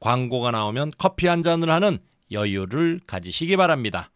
광고가 나오면 커피 한 잔을 하는 여유를 가지시기 바랍니다.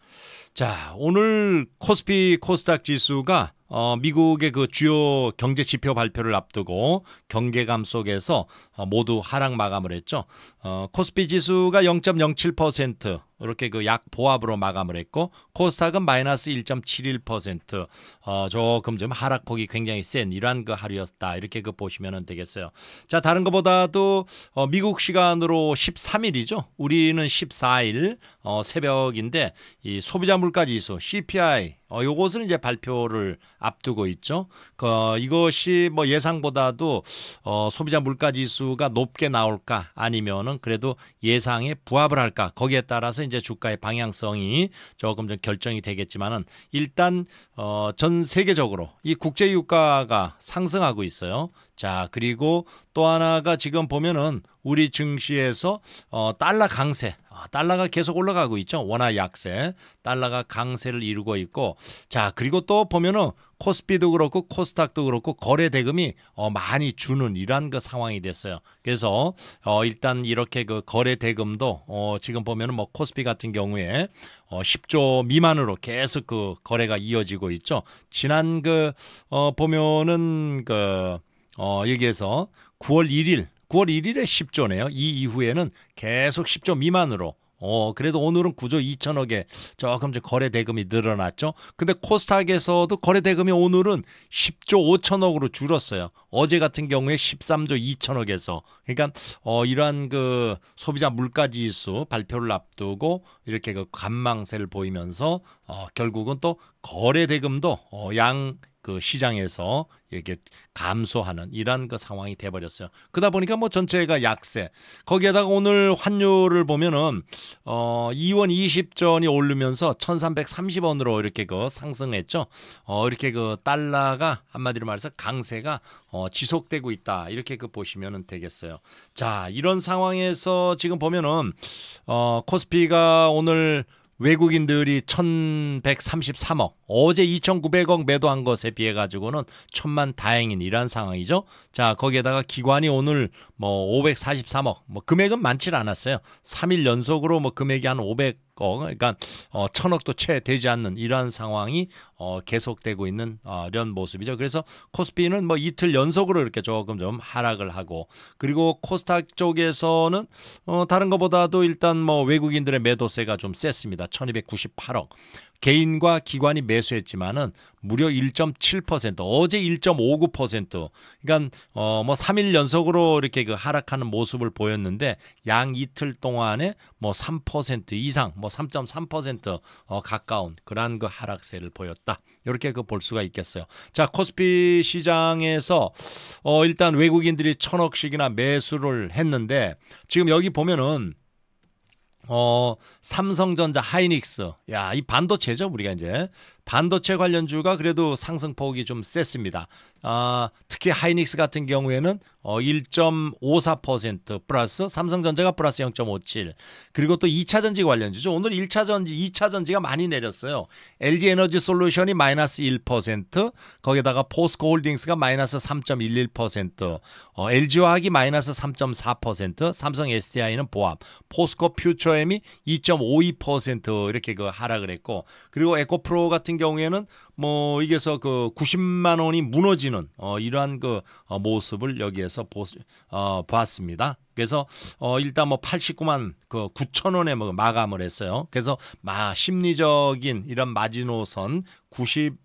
자, 오늘 코스피 코스닥 지수가 어, 미국의 그 주요 경제 지표 발표를 앞두고 경계감 속에서 어, 모두 하락 마감을 했죠. 어, 코스피 지수가 0.07%, 이렇게 그 약 보합으로 마감을 했고 코스닥은 마이너스 1.71% 어, 조금 좀 하락폭이 굉장히 센 이러한 그 하루였다 이렇게 그 보시면 되겠어요. 자 다른 것보다도 어, 미국 시간으로 13일이죠. 우리는 14일 어, 새벽인데 이 소비자 물가 지수 CPI 어, 요것은 이제 발표를 앞두고 있죠. 어, 이것이 뭐 예상보다도 어, 소비자 물가 지수가 높게 나올까 아니면은 그래도 예상에 부합을 할까 거기에 따라서 이제 현재 주가의 방향성이 조금 좀 결정이 되겠지만은 일단 어, 전 세계적으로 이 국제 유가가 상승하고 있어요. 자 그리고 또 하나가 지금 보면은 우리 증시에서 어, 달러 강세 아, 달러가 계속 올라가고 있죠. 원화 약세, 달러가 강세를 이루고 있고, 자 그리고 또 보면은 코스피도 그렇고 코스닥도 그렇고 거래 대금이 어, 많이 주는 이러한 그 상황이 됐어요. 그래서 어, 일단 이렇게 그 거래 대금도 어, 지금 보면은 뭐 코스피 같은 경우에 어, 10조 미만으로 계속 그 거래가 이어지고 있죠. 지난 그 어, 보면은 그 어, 여기에서 9월 1일 9월 1일에 10조네요. 이 이후에는 계속 10조 미만으로 어, 그래도 오늘은 9조 2천억에 조금 거래 대금이 늘어났죠. 근데 코스닥에서도 거래 대금이 오늘은 10조 5천억으로 줄었어요. 어제 같은 경우에 13조 2천억에서 그러니까 어, 이러한 그 소비자 물가 지수 발표를 앞두고 이렇게 그 관망세를 보이면서 어, 결국은 또 거래 대금도 어, 양그 시장에서 이게 감소하는 이런 그 상황이 돼버렸어요. 그러다 보니까 뭐 전체가 약세. 거기에다가 오늘 환율을 보면은 어 2원 20전이 오르면서 1,330원으로 이렇게 그 상승했죠. 어 이렇게 그 달러가 한마디로 말해서 강세가 어 지속되고 있다. 이렇게 그 보시면은 되겠어요. 자 이런 상황에서 지금 보면은 어 코스피가 오늘 외국인들이 1,133억 어제 2,900억 매도한 것에 비해 가지고는 천만 다행인 이러한 상황이죠. 자, 거기에다가 기관이 오늘 뭐 543억, 뭐 금액은 많질 않았어요. 3일 연속으로 뭐 금액이 한 500억, 그러니까 어, 천억도 채 되지 않는 이러한 상황이 어, 계속되고 있는 어, 이런 모습이죠. 그래서 코스피는 뭐 이틀 연속으로 이렇게 조금 좀 하락을 하고 그리고 코스닥 쪽에서는 어, 다른 것보다도 일단 뭐 외국인들의 매도세가 좀 셌습니다. 1298억. 개인과 기관이 매수했지만은 무려 1.7% 어제 1.59% 그러니까 어 뭐 3일 연속으로 이렇게 그 하락하는 모습을 보였는데 양 이틀 동안에 뭐 3% 이상 뭐 3.3%어 가까운 그러한 그 하락세를 보였다. 이렇게 그 볼 수가 있겠어요. 자, 코스피 시장에서 어 일단 외국인들이 천억씩이나 매수를 했는데 지금 여기 보면은 어, 삼성전자 하이닉스. 야, 이 반도체죠, 우리가 이제. 반도체 관련주가 그래도 상승폭이 좀 셌습니다. 아, 특히 하이닉스 같은 경우에는 어, 1.54% 플러스 삼성전자가 플러스 0.57 그리고 또 2차전지 관련주죠. 오늘 1차전지, 2차전지가 많이 내렸어요. LG에너지 솔루션이 마이너스 1%거기다가 포스코홀딩스가 마이너스 3.11% 어, LG화학이 마이너스 3.4% 삼성 SDI는 보합 포스코 퓨처엠이 2.52% 이렇게 그 하락을 했고 그리고 에코프로 같은 같은 경우에는 뭐 이게서 그 90만 원이 무너지는 어, 이러한 그 어, 모습을 여기에서 보, 어, 봤습니다. 그래서 어, 일단 뭐 89만 그 9천 원에 뭐 마감을 했어요. 그래서 마 심리적인 이런 마지노선 90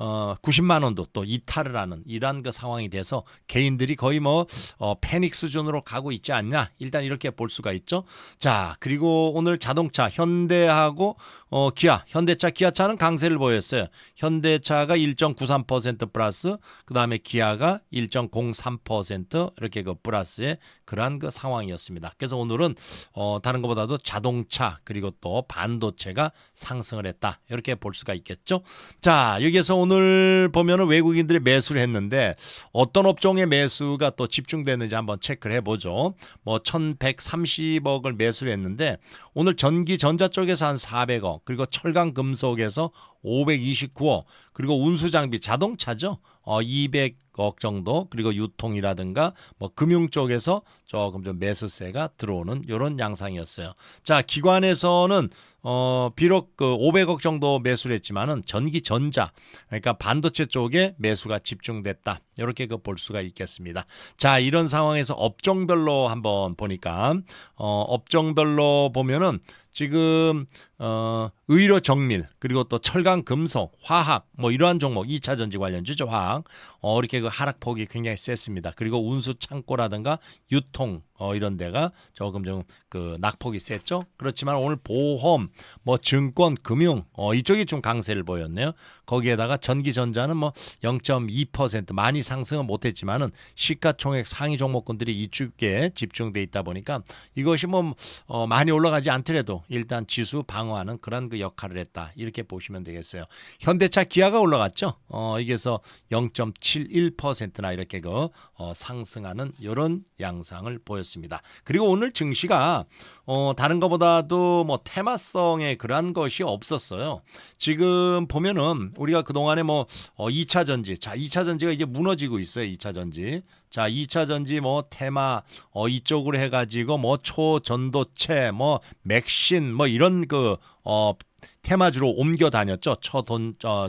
어, 90만 원도 또 이탈을 하는 이런그 상황이 돼서 개인들이 거의 뭐 어, 패닉 수준으로 가고 있지 않냐 일단 이렇게 볼 수가 있죠. 자 그리고 오늘 자동차 현대하고 어, 기아, 현대차, 기아차는 강세를 보였어요. 현대차가 1.93% 플러스, 그 다음에 기아가 1.03% 이렇게 그 플러스의 그러한 그 상황이었습니다. 그래서 오늘은 어, 다른 것보다도 자동차 그리고 또 반도체가 상승을 했다 이렇게 볼 수가 있겠죠. 자 여기에서 오늘 보면은 외국인들이 매수를 했는데 어떤 업종의 매수가 또 집중됐는지 한번 체크를 해보죠. 뭐 1,130억을 매수를 했는데 오늘 전기 전자 쪽에서 한 400억 5 9호 그리고 철강 금속에서 5 2 9억 그리고 운수 장비 자동차죠. 어 200억 정도 그리고 유통이라든가 뭐 금융 쪽에서 조금 좀 매수세가 들어오는 요런 양상이었어요. 자 기관에서는 어 비록 그 500억 정도 매수를 했지만은 전기 전자 그러니까 반도체 쪽에 매수가 집중됐다 이렇게 그 볼 수가 있겠습니다. 자 이런 상황에서 업종별로 한번 보니까 어 업종별로 보면은 지금 어 의료 정밀 그리고 또 철강 금속 화학 뭐 이러한 종목 2차 전지 관련주죠 화학 어 이렇게 그 하락폭이 굉장히 셌습니다 그리고 운수 창고라든가 유통 어 이런 데가 조금 좀 그 낙폭이 셌죠 그렇지만 오늘 보험 뭐 증권 금융 어 이쪽이 좀 강세를 보였네요 거기에다가 전기전자는 뭐 0.2% 많이 상승은 못했지만은 시가총액 상위 종목군들이 이쪽에 집중돼 있다 보니까 이것이 뭐 어 많이 올라가지 않더라도 일단 지수 방어하는 그런 그그 역할을 했다 이렇게 보시면 되겠어요. 현대차 기아가 올라갔죠. 어, 이게서 0.71%나 이렇게 그 어, 상승하는 이런 양상을 보였습니다. 그리고 오늘 증시가 어, 다른 것보다도 뭐테마성에 그러한 것이 없었어요. 지금 보면은 우리가 그 동안에 뭐 어, 2차 전지, 자 2차 전지가 이제 무너지고 있어요. 2차 전지. 자, 2차 전지 뭐 테마 어 이쪽으로 해 가지고 뭐 초전도체 뭐 맥신 뭐 이런 그어 테마주로 옮겨 다녔죠. 초돈 어,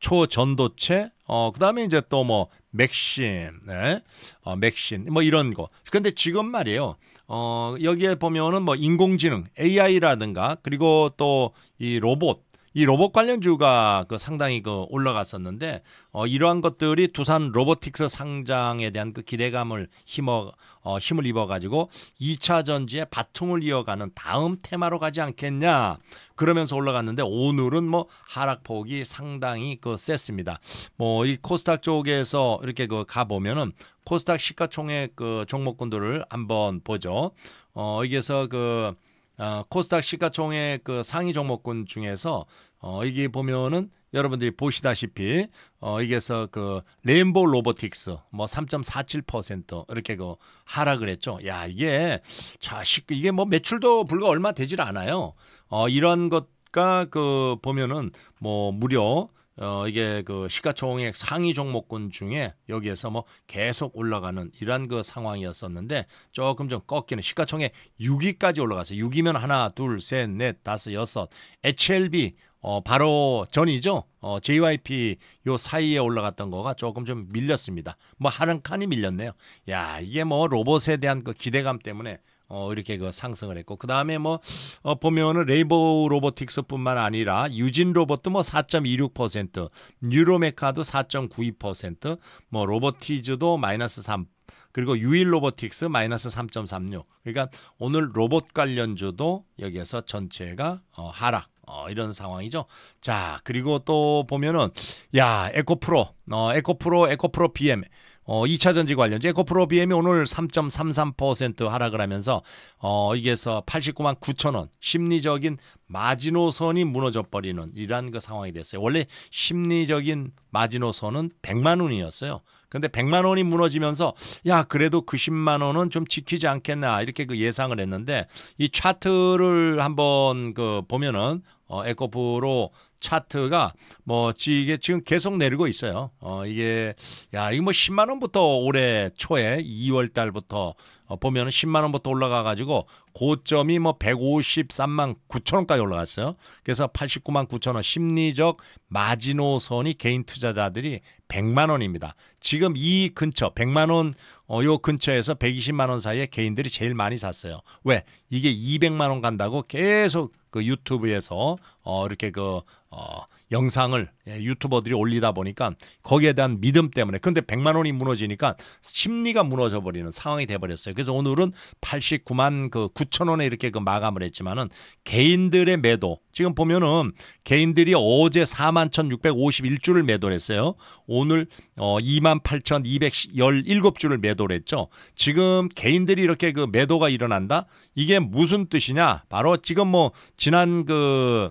초전도체 어 그다음에 이제 또 뭐 맥심, 네? 어, 맥신 뭐 이런 거. 근데 지금 말이에요. 어 여기에 보면은 뭐 인공지능 AI라든가 그리고 또 이 로봇 이 로봇 관련주가 그 상당히 그 올라갔었는데 어, 이러한 것들이 두산 로보틱스 상장에 대한 그 기대감을 힘어 어, 힘을 입어 가지고 2차 전지의 바통을 이어가는 다음 테마로 가지 않겠냐 그러면서 올라갔는데 오늘은 뭐 하락폭이 상당히 그 셌습니다. 뭐 이 코스닥 쪽에서 이렇게 그가 보면은 코스닥 시가총액 그 종목군들을 한번 보죠. 어 여기에서 그 어, 코스닥 시가총액 그 상위 종목군 중에서 어, 이게 보면은 여러분들이 보시다시피 어, 이게서 그 레인보우 로보틱스 뭐3.47% 이렇게 그 하락을 했죠. 야 이게 자 이게 뭐 매출도 불과 얼마 되질 않아요. 어, 이런 것과 그 보면은 뭐 무려 어, 이게 그 시가총액 상위 종목군 중에 여기에서 뭐 계속 올라가는 이러한 그 상황이었었는데 조금 좀 꺾이는 시가총액 6위까지 올라갔어요. 6위면 하나, 둘, 셋, 넷, 다섯, 여섯. HLB 어, 바로 전이죠. 어, JYP 요 사이에 올라갔던 거가 조금 좀 밀렸습니다. 뭐 하는 칸이 밀렸네요. 야, 이게 뭐 로봇에 대한 그 기대감 때문에 어, 이렇게 그 상승을 했고 그 다음에 뭐 어, 보면은 레이버 로보틱스뿐만 아니라 유진 로봇도 뭐 4.26%, 뉴로메카도 4.92%, 뭐 로보티즈도 마이너스 3. 그리고 유일 로보틱스 마이너스 3.36. 그러니까 오늘 로봇 관련주도 여기에서 전체가 어, 하락. 어, 이런 상황이죠. 자, 그리고 또 보면은 야, 에코프로, 어, 에코프로, 에코프로 BM. 어, 2차 전지 관련주 에코프로 BM이 오늘 3.33% 하락을 하면서 어, 이게서 89만 9천 원 심리적인 마지노선이 무너져 버리는 이러한 그 상황이 됐어요. 원래 심리적인 마지노선은 100만 원이었어요. 근데 100만 원이 무너지면서 야 그래도 그 10만 원은 좀 지키지 않겠나 이렇게 그 예상을 했는데 이 차트를 한번 그 보면은 어, 에코프로 차트가 뭐 이게 지금 계속 내리고 있어요. 어 이게 야 이거 뭐 10만 원부터 올해 초에 2월 달부터 어, 보면은 10만 원부터 올라가 가지고 고점이 뭐 153만 9천 원까지 올라갔어요. 그래서 89만 9천 원 심리적 마지노선이 개인 투자자들이 100만 원입니다. 지금 이 근처 100만 원 어, 요 근처에서 120만 원 사이에 개인들이 제일 많이 샀어요. 왜? 이게 200만 원 간다고 계속 그 유튜브에서 어, 이렇게 그 어, 영상을 예, 유튜버들이 올리다 보니까 거기에 대한 믿음 때문에 근데 100만 원이 무너지니까 심리가 무너져 버리는 상황이 돼 버렸어요. 그래서 오늘은 89만 그 9천 원에 이렇게 그 마감을 했지만은 개인들의 매도 지금 보면은 개인들이 어제 4만 1,651주를 매도했어요. 오늘 어 2만 28,217주를 매도를 했죠. 지금 개인들이 이렇게 그 매도가 일어난다? 이게 무슨 뜻이냐? 바로 지금 뭐 지난 그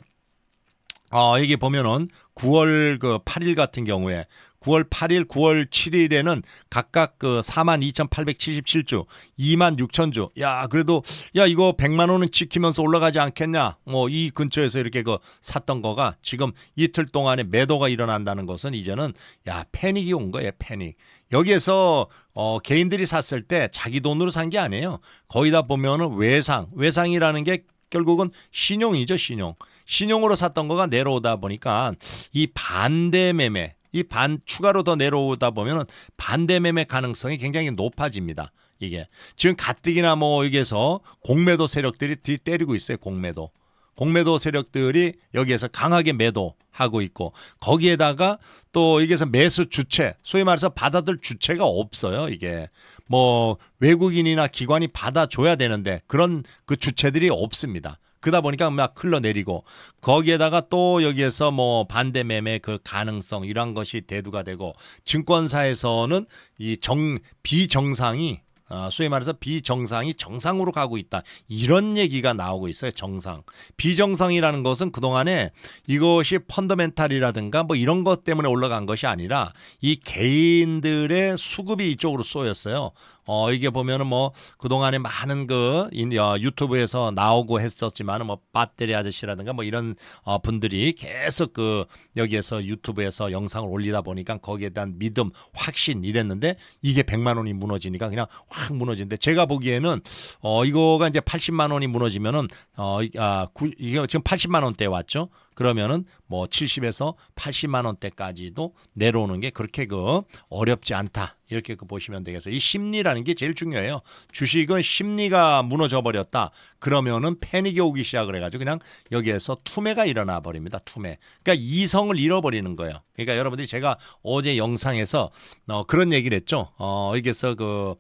어, 여기 보면은 9월 그 8일 같은 경우에 9월 8일, 9월 7일에는 각각 그 42,877주, 26,000주. 야, 그래도 야 이거 100만 원은 지키면서 올라가지 않겠냐? 뭐 이 근처에서 이렇게 그 샀던 거가 지금 이틀 동안에 매도가 일어난다는 것은 이제는 야, 패닉이 온 거예요, 패닉. 여기에서 어, 개인들이 샀을 때 자기 돈으로 산 게 아니에요. 거의 다 보면은 외상, 외상이라는 게 결국은 신용이죠, 신용. 신용으로 샀던 거가 내려오다 보니까 이 반대 매매, 이반 추가로 더 내려오다 보면은 반대 매매 가능성이 굉장히 높아집니다. 이게 지금 가뜩이나 뭐 여기에서 공매도 세력들이 뒤 때리고 있어요. 공매도. 공매도 세력들이 여기에서 강하게 매도하고 있고 거기에다가 또 여기에서 매수 주체 소위 말해서 받아들 주체가 없어요 이게 뭐 외국인이나 기관이 받아줘야 되는데 그런 그 주체들이 없습니다 그러다 보니까 막 흘러내리고 거기에다가 또 여기에서 뭐 반대 매매 그 가능성 이런 것이 대두가 되고 증권사에서는 이 정 비정상이 아, 소위 말해서 비정상이 정상으로 가고 있다. 이런 얘기가 나오고 있어요. 정상. 비정상이라는 것은 그동안에 이것이 펀더멘탈이라든가 뭐 이런 것 때문에 올라간 것이 아니라 이 개인들의 수급이 이쪽으로 쏘였어요. 어 이게 보면은 뭐 그동안에 많은 그 어, 유튜브에서 나오고 했었지만 뭐 배터리 아저씨라든가 뭐 이런 어 분들이 계속 그 여기에서 유튜브에서 영상을 올리다 보니까 거기에 대한 믿음, 확신 이랬는데 이게 100만 원이 무너지니까 그냥 확 무너지는데 제가 보기에는 어 이거가 이제 80만 원이 무너지면은 어 아, 구, 이게 지금 80만 원대 왔죠. 그러면은 뭐 70에서 80만 원대까지도 내려오는 게 그렇게 그 어렵지 않다. 이렇게 그 보시면 되겠어요. 이 심리라는 게 제일 중요해요. 주식은 심리가 무너져 버렸다. 그러면은 패닉이 오기 시작을 해가지고 그냥 여기에서 투매가 일어나 버립니다. 투매. 그러니까 이성을 잃어버리는 거예요. 그러니까 여러분들이 제가 어제 영상에서 어, 그런 얘기를 했죠. 어, 여기서 그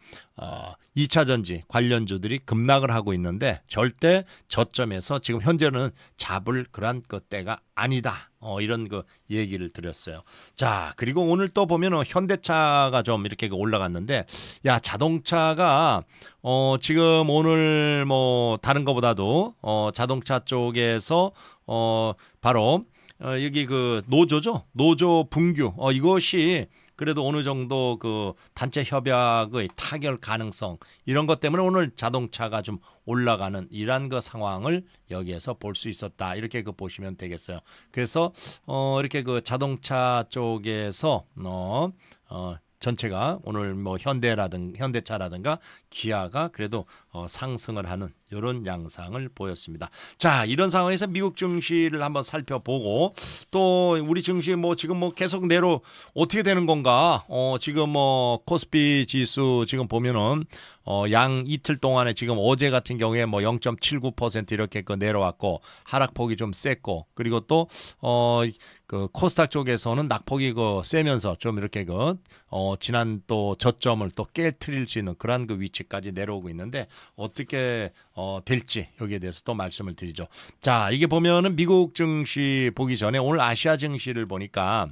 2차 어, 전지 관련주들이 급락을 하고 있는데 절대 저점에서 지금 현재는 잡을 그런 그 때가 아니다. 어, 이런 그 얘기를 드렸어요. 자, 그리고 오늘 또 보면은 현대차가 좀 이렇게 올라갔는데, 야, 자동차가, 어, 지금 오늘 뭐, 다른 거보다도, 어, 자동차 쪽에서, 어, 바로, 어, 여기 그 노조죠? 노조 분규. 어, 이것이 그래도 어느 정도 그 단체 협약의 타결 가능성 이런 것 때문에 오늘 자동차가 좀 올라가는 이러한 그 상황을 여기에서 볼 수 있었다 이렇게 그 보시면 되겠어요. 그래서 어 이렇게 그 자동차 쪽에서 어, 어 전체가 오늘 뭐 현대라든 현대차라든가 기아가 그래도 어, 상승을 하는 이런 양상을 보였습니다. 자, 이런 상황에서 미국 증시를 한번 살펴보고 또 우리 증시 뭐 지금 뭐 계속 내로 어떻게 되는 건가? 어, 지금 뭐 코스피 지수 지금 보면은 어, 양 이틀 동안에 지금 어제 같은 경우에 뭐 0.79% 이렇게 그 내려왔고 하락폭이 좀 셌고 그리고 또 어, 그 코스닥 쪽에서는 낙폭이 그 세면서 좀 이렇게 그 어, 지난 또 저점을 또 깨트릴 수 있는 그러한 그 위치까지 내려오고 있는데 어떻게 어, 될지 여기에 대해서 또 말씀을 드리죠. 자, 이게 보면은 미국 증시 보기 전에 오늘 아시아 증시를 보니까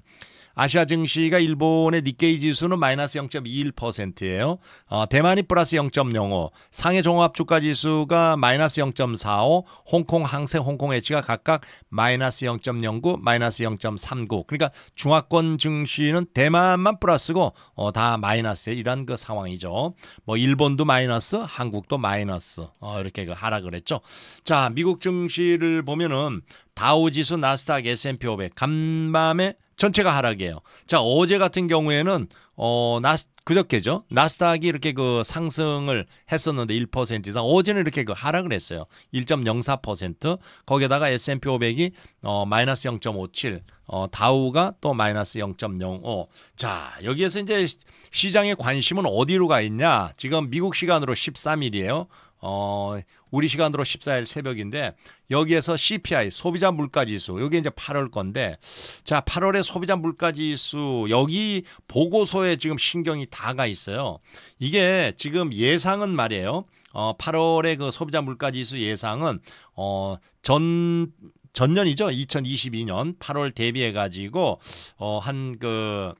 아시아 증시가 일본의 니케이 지수는 마이너스 0.21%예요. 어, 대만이 플러스 0.05, 상해 종합 주가 지수가 마이너스 0.45, 홍콩 항생 홍콩 H가 각각 마이너스 0.09, 마이너스 0.39. 그러니까 중화권 증시는 대만만 플러스고 어, 다 마이너스에 이런 그 상황이죠. 뭐 일본도 마이너스, 한국도 마이너스 어, 이렇게 그 하락을 했죠. 자 미국 증시를 보면은 다우지수, 나스닥, S&P 500 간밤에 전체가 하락이에요. 자, 어제 같은 경우에는 어, 나스 그저께죠. 나스닥이 이렇게 그 상승을 했었는데 1% 이상 어제는 이렇게 그 하락을 했어요. 1.04% 거기에다가 S&P 500이 어 마이너스 0.57 어, 다우가 또 마이너스 0.05. 자, 여기에서 이제 시장의 관심은 어디로 가 있냐? 지금 미국 시간으로 13일이에요. 어, 우리 시간으로 14일 새벽인데 여기에서 CPI 소비자 물가 지수 여기 이제 8월 건데 자, 8월에 소비자 물가 지수 여기 보고서에 지금 신경이 다가 있어요. 이게 지금 예상은 말이에요. 어, 8월에 그 소비자 물가 지수 예상은 어, 전 전년이죠. 2022년 8월 대비해 가지고 어, 한그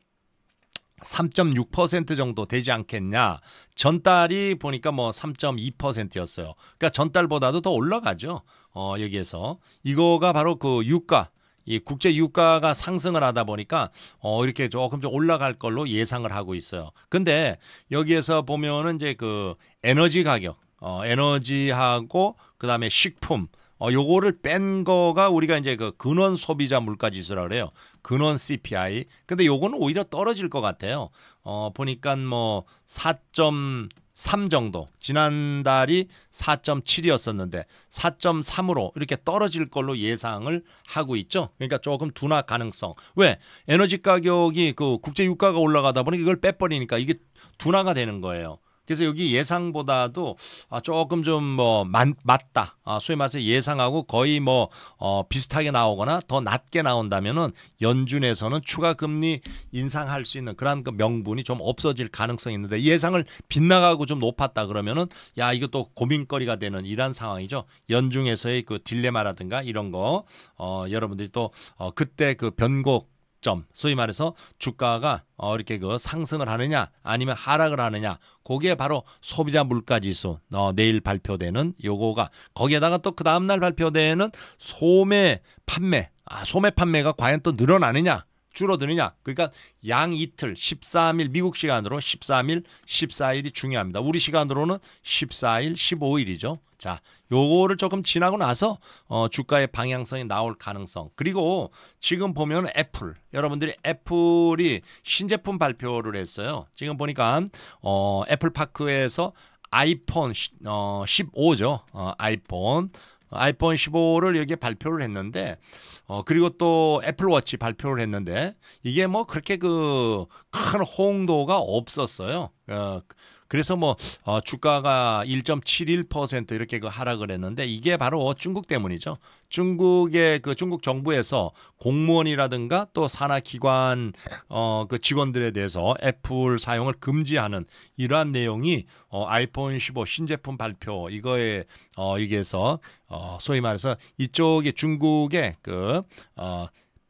3.6% 정도 되지 않겠냐. 전달이 보니까 뭐 3.2%였어요. 그러니까 전달보다도 더 올라가죠. 어, 여기에서 이거가 바로 그 유가 이 국제 유가가 상승을 하다 보니까 어 이렇게 조금 좀 올라갈 걸로 예상을 하고 있어요. 근데 여기에서 보면은 이제 그 에너지 가격, 어 에너지하고 그다음에 식품 어, 요거를 뺀 거가 우리가 이제 그 근원 소비자 물가 지수라 그래요. 근원 CPI. 근데 요거는 오히려 떨어질 것 같아요. 어, 보니까 뭐 4.3 정도. 지난달이 4.7이었었는데 4.3으로 이렇게 떨어질 걸로 예상을 하고 있죠. 그러니까 조금 둔화 가능성. 왜? 에너지 가격이 그 국제 유가가 올라가다 보니 이걸 빼버리니까 이게 둔화가 되는 거예요. 그래서 여기 예상보다도 아, 조금 좀뭐 맞다 아, 소위 말해서 예상하고 거의 뭐 어, 비슷하게 나오거나 더 낮게 나온다면은 연준에서는 추가 금리 인상할 수 있는 그런 그 명분이 좀 없어질 가능성이 있는데 예상을 빗나가고 좀 높았다 그러면은 야 이것도 고민거리가 되는 이러한 상황이죠 연중에서의 그 딜레마라든가 이런 거 어, 여러분들이 또 어, 그때 그 변곡 시점, 소위 말해서 주가가 어, 이렇게 그 상승을 하느냐 아니면 하락을 하느냐 그게 바로 소비자 물가지수 어, 내일 발표되는 요거가 거기에다가 또 그 다음날 발표되는 소매 판매 아, 소매 판매가 과연 또 늘어나느냐 줄어드느냐? 그러니까 양 이틀 13일 미국 시간으로 13일 14일이 중요합니다. 우리 시간으로는 14일 15일이죠. 자, 요거를 조금 지나고 나서 어, 주가의 방향성이 나올 가능성. 그리고 지금 보면 애플. 여러분들이 애플이 신제품 발표를 했어요. 지금 보니까 어, 애플 파크에서 아이폰 어, 15죠. 어, 아이폰 아이폰 15를 여기에 발표를 했는데 어 그리고 또 애플워치 발표를 했는데 이게 뭐 그렇게 그큰 호응도가 없었어요. 어 그래서 뭐 어, 주가가 1.71% 이렇게 그 하락을 했는데 이게 바로 중국 때문이죠. 중국의 그 중국 정부에서 공무원이라든가 또 산하기관 어, 그 직원들에 대해서 애플 사용을 금지하는 이러한 내용이 어, 아이폰 15 신제품 발표 이거에 어, 이게서 어, 소위 말해서 이쪽이 중국의 그 어,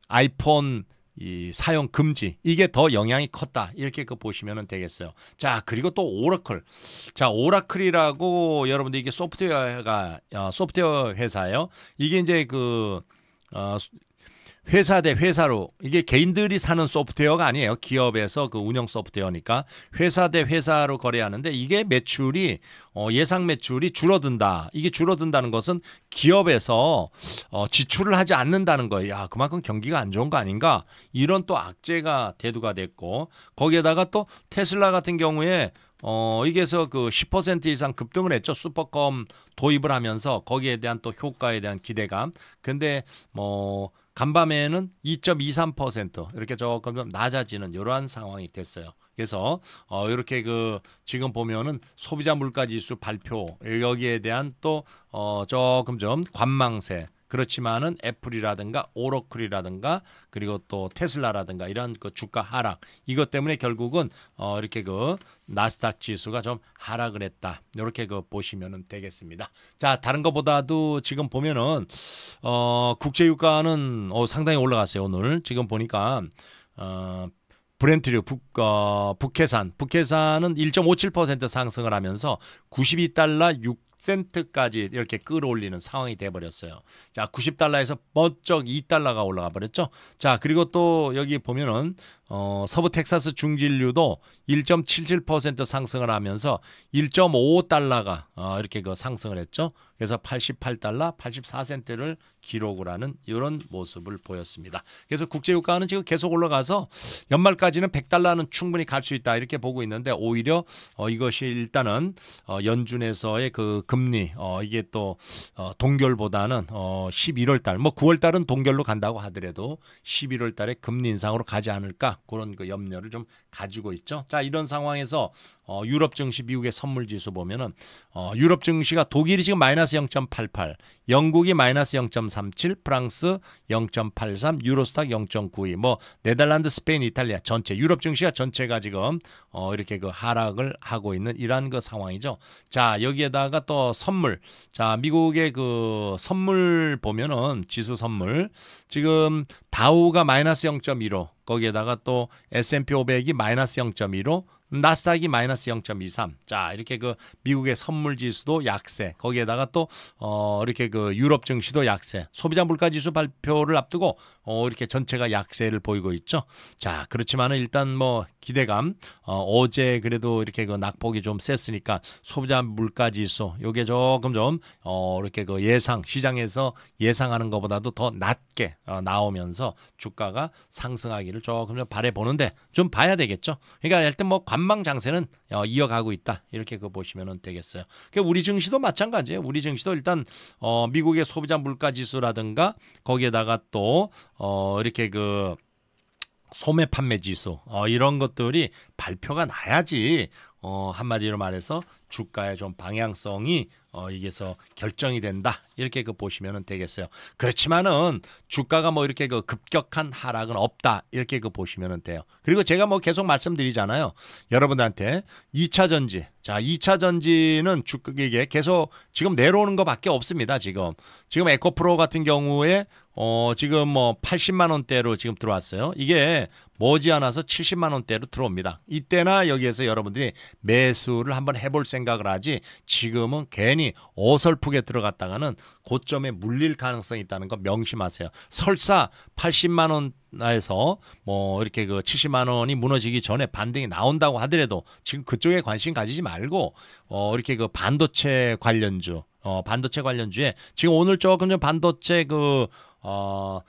아이폰 이 사용 금지 이게 더 영향이 컸다 이렇게 그 보시면 되겠어요. 자 그리고 또 오라클 자 오라클이라고 여러분들 이게 소프트웨어가 어, 소프트웨어 회사예요. 이게 이제 그 어, 회사 대 회사로 이게 개인들이 사는 소프트웨어가 아니에요. 기업에서 그 운영 소프트웨어니까 회사 대 회사로 거래하는데 이게 매출이 어, 예상 매출이 줄어든다. 이게 줄어든다는 것은 기업에서 어, 지출을 하지 않는다는 거예요. 야, 그만큼 경기가 안 좋은 거 아닌가? 이런 또 악재가 대두가 됐고 거기에다가 또 테슬라 같은 경우에 어, 이게서 그 10% 이상 급등을 했죠. 슈퍼컴 도입을 하면서 거기에 대한 또 효과에 대한 기대감. 근데 뭐 간밤에는 2.23% 이렇게 조금 좀 낮아지는 이러한 상황이 됐어요. 그래서 어 이렇게 그 지금 보면은 소비자 물가지수 발표 여기에 대한 또어 조금 좀 관망세 그렇지만은 애플이라든가 오로클이라든가 그리고 또 테슬라라든가 이런 그 주가 하락 이것 때문에 결국은 어 이렇게 그 나스닥 지수가 좀 하락을 했다. 이렇게 그 보시면은 되겠습니다. 자, 다른 것보다도 지금 보면은 어 국제유가는 어 상당히 올라갔어요, 오늘. 지금 보니까 어 브렌트류 북, 어, 북해산 북해산은 1.57% 상승을 하면서 92달러 6 센트까지 이렇게 끌어올리는 상황이 돼버렸어요. 자, 90달러에서 번쩍 2달러가 올라가 버렸죠. 자, 그리고 또 여기 보면은 어, 서부 텍사스 중진류도 1.77% 상승을 하면서 1.55달러가 어, 이렇게 그 상승을 했죠. 그래서 88달러 84센트를 기록을 하는 이런 모습을 보였습니다. 그래서 국제유가는 지금 계속 올라가서 연말까지는 100달러는 충분히 갈 수 있다 이렇게 보고 있는데 오히려 어, 이것이 일단은 어, 연준에서의 그 금리 어 이게 또 어, 동결보다는 어 11월 달뭐 9월 달은 동결로 간다고 하더라도 11월 달에 금리 인상으로 가지 않을까 그런 그 염려를 좀 가지고 있죠. 자 이런 상황에서 어, 유럽 증시 미국의 선물 지수 보면은 어, 유럽 증시가 독일이 지금 마이너스 0.88, 영국이 마이너스 0.37, 프랑스 0.83, 유로스탁 0.92, 뭐 네덜란드, 스페인, 이탈리아 전체 유럽 증시가 전체가 지금 어, 이렇게 그 하락을 하고 있는 이러한 그 상황이죠. 자 여기에다가 또 선물, 자 미국의 그 선물 보면은 지수 선물 지금 다우가 마이너스 0.15, 거기에다가 또 S&P 500이 마이너스 0.15 나스닥이 마이너스 0.23. 자, 이렇게 그 미국의 선물 지수도 약세. 거기에다가 또, 어, 이렇게 그 유럽 증시도 약세. 소비자 물가 지수 발표를 앞두고, 어, 이렇게 전체가 약세를 보이고 있죠. 자, 그렇지만은 일단 뭐 기대감, 어, 어제 그래도 이렇게 그 낙폭이 좀 셌으니까 소비자 물가 지수, 요게 조금 좀, 어, 이렇게 그 예상, 시장에서 예상하는 것보다도 더 낮게 어, 나오면서 주가가 상승하기를 조금 좀 바래보는데 좀 봐야 되겠죠. 그러니까 일단 뭐 안방 장세는 어, 이어가고 있다. 이렇게 그 보시면 되겠어요. 그러니까 우리 증시도 마찬가지예요. 우리 증시도 일단 어, 미국의 소비자 물가 지수라든가 거기에다가 또 어, 이렇게 그 소매 판매 지수 어, 이런 것들이 발표가 나야지 어, 한마디로 말해서 주가의 좀 방향성이 어 이게서 결정이 된다 이렇게 그 보시면 되겠어요. 그렇지만은 주가가 뭐 이렇게 그 급격한 하락은 없다 이렇게 그 보시면 돼요. 그리고 제가 뭐 계속 말씀드리잖아요. 여러분들한테 2차 전지 자 2차 전지는 주가 이게 계속 지금 내려오는 것밖에 없습니다. 지금 지금 에코프로 같은 경우에 어, 지금 뭐 80만 원대로 지금 들어왔어요. 이게 머지않아서 70만 원대로 들어옵니다. 이때나 여기에서 여러분들이 매수를 한번 해볼 생각을 하지 지금은 괜히 어설프게 들어갔다가는 고점에 물릴 가능성이 있다는 거 명심하세요. 설사 80만 원에서뭐 이렇게 그 70만 원이 무너지기 전에 반등이 나온다고 하더라도 지금 그쪽에 관심 가지지 말고 어 이렇게 그 반도체 관련주 어 반도체 관련주에 지금 오늘 조금 전 반도체 그啊。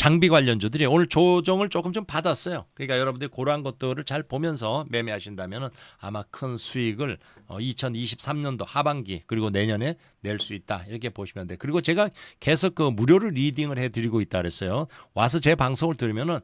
장비 관련주들이 오늘 조정을 조금 좀 받았어요. 그러니까 여러분들이 그러한 것들을 잘 보면서 매매하신다면 아마 큰 수익을 2023년도 어, 하반기 그리고 내년에 낼 수 있다 이렇게 보시면 돼. 그리고 제가 계속 그 무료로 리딩을 해드리고 있다 그랬어요. 와서 제 방송을 들으면한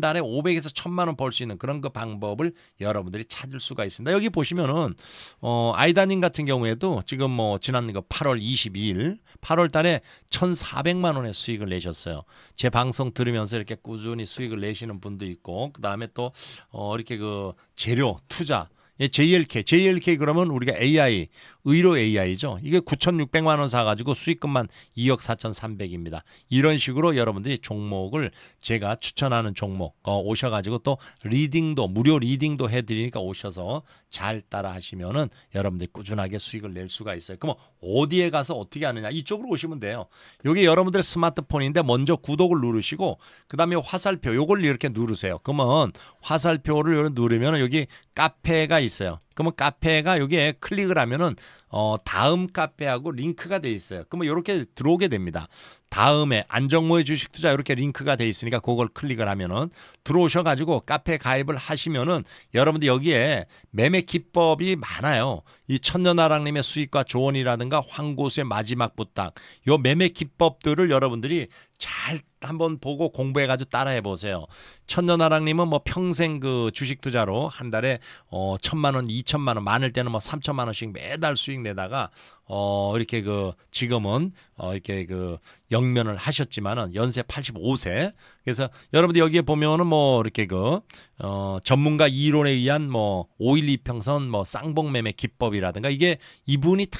달에 500에서 1000만 원 벌 수 있는 그런 그 방법을 여러분들이 찾을 수가 있습니다. 여기 보시면은 어 아이다님 같은 경우에도 지금 뭐 지난 8월 22일 8월 달에 1,400만 원의 수익을 내셨어요. 제방 방송 들으면서 이렇게 꾸준히 수익을 내시는 분도 있고 그다음에 또 어, 이렇게 그 재료 투자 JLK, 예, JLK 그러면 우리가 AI 의료 AI죠. 이게 9,600만 원 사가지고 수익금만 2억 4,300입니다. 이런 식으로 여러분들이 종목을 제가 추천하는 종목 어, 오셔가지고 또 리딩도 무료 리딩도 해드리니까 오셔서 잘 따라 하시면은 여러분들이 꾸준하게 수익을 낼 수가 있어요. 그럼 어디에 가서 어떻게 하느냐 이쪽으로 오시면 돼요. 여기 여러분들 스마트폰인데 먼저 구독을 누르시고 그 다음에 화살표 요걸 이렇게 누르세요. 그러면 화살표를 누르면 여기 카페가 있어요. 그러면 카페가 여기에 클릭을 하면은 어 다음 카페하고 링크가 돼 있어요. 그러면 이렇게 들어오게 됩니다. 다음에 안정모의 주식 투자 이렇게 링크가 돼 있으니까 그걸 클릭을 하면은 들어오셔 가지고 카페 가입을 하시면은 여러분들 여기에 매매 기법이 많아요. 이 천년아랑 님의 수익과 조언이라든가 황고수의 마지막 부탁. 요 매매 기법들을 여러분들이 잘 한번 보고 공부해 가지고 따라해 보세요. 천년아랑님은 뭐 평생 그 주식 투자로 한 달에 어 천만 원, 이천만 원, 많을 때는 뭐 삼천만 원씩 매달 수익 내다가 어 이렇게 그 지금은 어 이렇게 그 영면을 하셨지만은 연세 85세. 그래서 여러분들 여기에 보면은 뭐 이렇게 그 어 전문가 이론에 의한 뭐오일2 평선 뭐 쌍봉 매매 기법이라든가 이게 이분이 다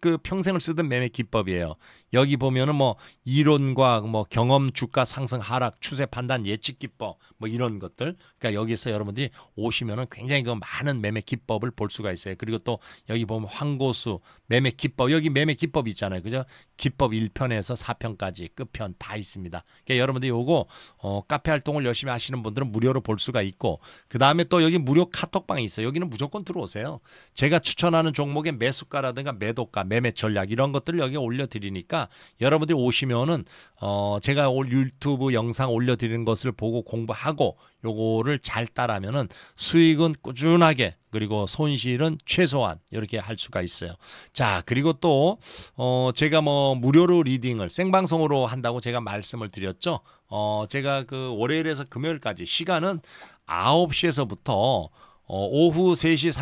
그 평생을 쓰던 매매 기법이에요. 여기 보면은 뭐 이론과 뭐 경험 주가 상승 하락 추세 판단 예측 기법 뭐 이런 것들 그러니까 여기서 여러분들이 오시면은 굉장히 그 많은 매매 기법을 볼 수가 있어요. 그리고 또 여기 보면 황고수 매매 기법 여기 매매 기법 있잖아요. 그죠? 기법 1편에서 4편까지 끝편 다 있습니다. 그러니까 여러분들이 요거 어, 카페 활동을 열심히 하시는 분들은 무료로 볼 수가 있고 그다음에 또 여기 무료 카톡방이 있어요. 여기는 무조건 들어오세요. 제가 추천하는 종목의 매수가라든가 매도가, 매매 전략 이런 것들을 여기 올려 드리니까 여러분들이 오시면은 어, 제가 올 유튜브 영상 올려 드리는 것을 보고 공부하 하고 요거를 잘 따라면은 수익은 꾸준하게 그리고 손실은 최소한 이렇게 할 수가 있어요. 자, 그리고 또 어 제가 뭐 무료로 리딩을 생방송으로 한다고 제가 말씀을 드렸죠. 어 제가 그 월요일에서 금요일까지 시간은 9시에서부터 어 오후 3시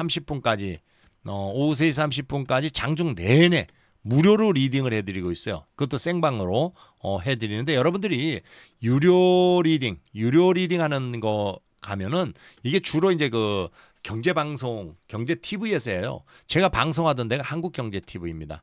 30분까지 어 오후 3시 30분까지 장중 내내 무료로 리딩을 해드리고 있어요. 그것도 생방으로 어, 해드리는데 여러분들이 유료 리딩, 유료 리딩하는 거 가면은 이게 주로 이제 그 경제 방송, 경제 TV에서 해요. 제가 방송하던 데가 한국 경제 TV입니다.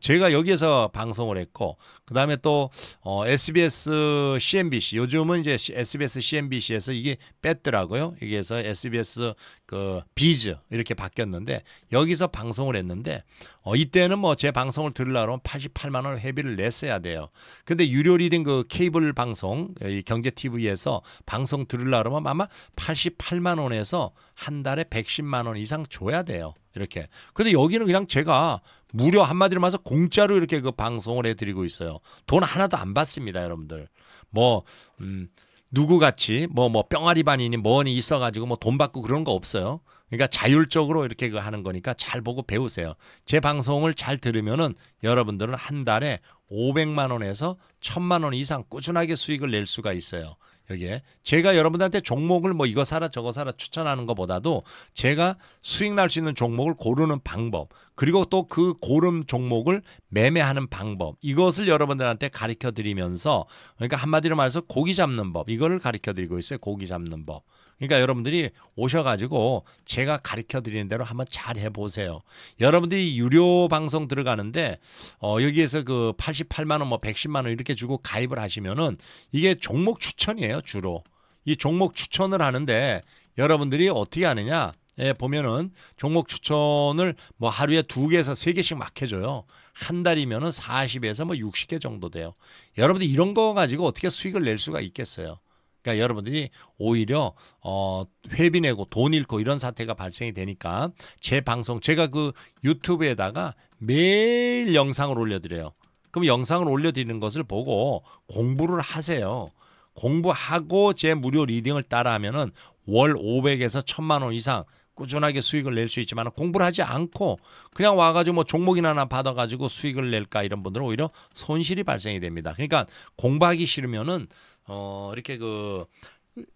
제가 여기에서 방송을 했고 그다음에 또 어, SBS CNBC 요즘은 이제 SBS CNBC에서 이게 뺐더라고요. 여기에서 SBS 그 비즈 이렇게 바뀌었는데 여기서 방송을 했는데 어, 이때는 뭐 제 방송을 들으려면 88만 원 회비를 냈어야 돼요. 근데 유료 리딩 그 케이블 방송 이 경제 TV에서 방송 들으려면 아마 88만 원에서 한 달에 110만 원 이상 줘야 돼요. 이렇게. 근데 여기는 그냥 제가 무료 한마디로 말해서 공짜로 이렇게 그 방송을 해드리고 있어요. 돈 하나도 안 받습니다, 여러분들. 뭐, 음, 누구같이 뭐, 뭐, 뿅아리 반이니 뭐니 있어가지고 뭐 돈 받고 그런 거 없어요. 그러니까 자율적으로 이렇게 그 하는 거니까 잘 보고 배우세요. 제 방송을 잘 들으면은 여러분들은 한 달에 500만 원에서 1000만 원 이상 꾸준하게 수익을 낼 수가 있어요. 여기에 제가 여러분들한테 종목을 뭐 이거 사라 저거 사라 추천하는 것보다도 제가 수익 날 수 있는 종목을 고르는 방법 그리고 또 그 고름 종목을 매매하는 방법 이것을 여러분들한테 가르쳐 드리면서 그러니까 한마디로 말해서 고기 잡는 법 이거를 가르쳐 드리고 있어요 고기 잡는 법 그러니까 여러분들이 오셔가지고 제가 가르쳐 드리는 대로 한번 잘 해보세요. 여러분들이 유료 방송 들어가는데 어, 여기에서 그 88만 원, 뭐 110만 원 이렇게 주고 가입을 하시면은 이게 종목 추천이에요 주로. 이 종목 추천을 하는데 여러분들이 어떻게 하느냐? 예, 보면은 종목 추천을 뭐 하루에 두 개에서 세 개씩 막 해줘요. 한 달이면은 40에서 뭐 60개 정도 돼요. 여러분들 이런 거 가지고 어떻게 수익을 낼 수가 있겠어요? 그러니까 여러분들이 오히려 어 회비 내고 돈 잃고 이런 사태가 발생이 되니까 제 방송 제가 그 유튜브에다가 매일 영상을 올려드려요. 그럼 영상을 올려드리는 것을 보고 공부를 하세요. 공부하고 제 무료 리딩을 따라하면은 월 500에서 1000만 원 이상 꾸준하게 수익을 낼 수 있지만 공부를 하지 않고 그냥 와가지고 뭐 종목이나 하나 받아가지고 수익을 낼까 이런 분들은 오히려 손실이 발생이 됩니다. 그러니까 공부하기 싫으면은 어, 이렇게 그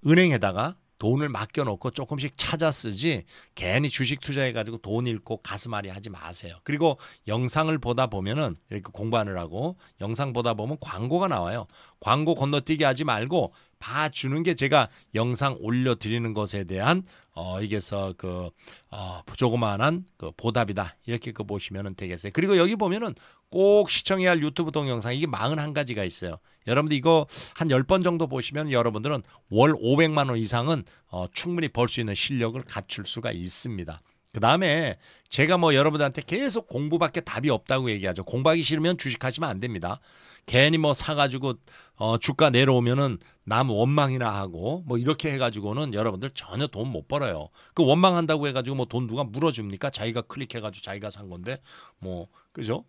은행에다가 돈을 맡겨놓고 조금씩 찾아 쓰지 괜히 주식 투자해가지고 돈 잃고 가슴앓이 하지 마세요. 그리고 영상을 보다 보면은 이렇게 공부하느라고 영상 보다 보면 광고가 나와요. 광고 건너뛰기 하지 말고 봐주는 게 제가 영상 올려드리는 것에 대한 어 이게서 그 어, 조그만한 그 보답이다 이렇게 그 보시면 되겠어요. 그리고 여기 보면은 꼭 시청해야 할 유튜브 동영상 이게 41가지가 있어요. 여러분들 이거 한 10번 정도 보시면 여러분들은 월 500만 원 이상은 어, 충분히 벌 수 있는 실력을 갖출 수가 있습니다. 그 다음에 제가 뭐 여러분들한테 계속 공부밖에 답이 없다고 얘기하죠. 공부하기 싫으면 주식하시면 안 됩니다. 괜히 뭐 사가지고 어, 주가 내려오면은 남 원망이나 하고 뭐 이렇게 해가지고는 여러분들 전혀 돈 못 벌어요. 그 원망한다고 해가지고 뭐 돈 누가 물어줍니까? 자기가 클릭해가지고 자기가 산 건데 뭐 그죠?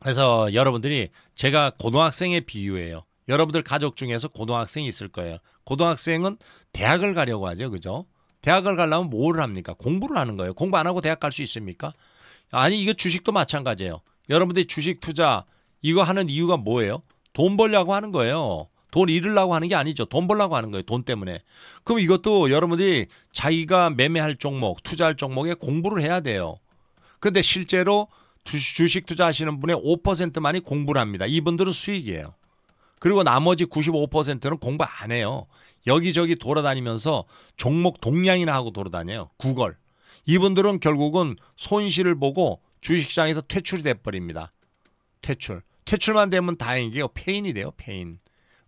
그래서 여러분들이 제가 고등학생의 비유예요. 여러분들 가족 중에서 고등학생이 있을 거예요. 고등학생은 대학을 가려고 하죠, 그죠? 대학을 가려면 뭐를 합니까? 공부를 하는 거예요. 공부 안 하고 대학 갈 수 있습니까? 아니 이거 주식도 마찬가지예요. 여러분들이 주식 투자 이거 하는 이유가 뭐예요? 돈 벌려고 하는 거예요. 돈 잃으려고 하는 게 아니죠. 돈 벌려고 하는 거예요. 돈 때문에. 그럼 이것도 여러분들이 자기가 매매할 종목, 투자할 종목에 공부를 해야 돼요. 근데 실제로 주식 투자하시는 분의 5%만이 공부를 합니다. 이분들은 수익이에요. 그리고 나머지 95%는 공부 안 해요. 여기저기 돌아다니면서 종목 동량이나 하고 돌아다녀요. 구걸. 이분들은 결국은 손실을 보고 주식시장에서 퇴출이 돼버립니다. 퇴출. 퇴출만 되면 다행이 게요. 페인이 돼요. 페인.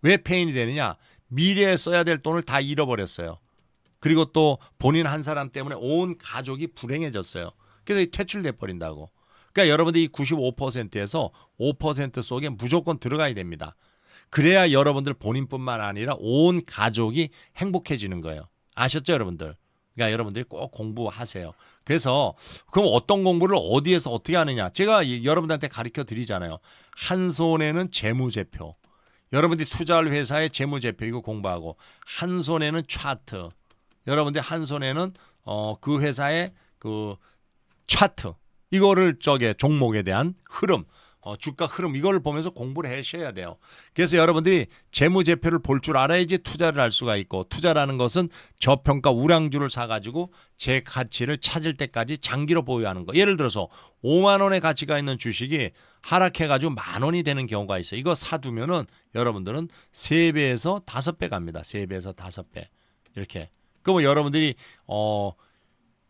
왜 페인이 되느냐. 미래에 써야 될 돈을 다 잃어버렸어요. 그리고 또 본인 한 사람 때문에 온 가족이 불행해졌어요. 그래서 퇴출돼 버린다고. 그러니까 여러분들이 95%에서 5% 속에 무조건 들어가야 됩니다. 그래야 여러분들 본인뿐만 아니라 온 가족이 행복해지는 거예요. 아셨죠, 여러분들? 그러니까 여러분들이 꼭 공부하세요. 그래서 그럼 어떤 공부를 어디에서 어떻게 하느냐? 제가 여러분들한테 가르쳐 드리잖아요. 한 손에는 재무제표. 여러분들이 투자할 회사의 재무제표 이거 공부하고 한 손에는 차트. 여러분들 한 손에는 어, 그 회사의 그 차트. 이거를 저게 종목에 대한 흐름. 어, 주가 흐름 이걸 보면서 공부를 하셔야 돼요. 그래서 여러분들이 재무제표를 볼 줄 알아야지 투자를 할 수가 있고 투자라는 것은 저평가 우량주를 사가지고 제 가치를 찾을 때까지 장기로 보유하는 거. 예를 들어서 5만 원의 가치가 있는 주식이 하락해가지고 만 원이 되는 경우가 있어요. 이거 사두면은 여러분들은 3배에서 5배 갑니다. 3배에서 5배 이렇게. 그러면 여러분들이 어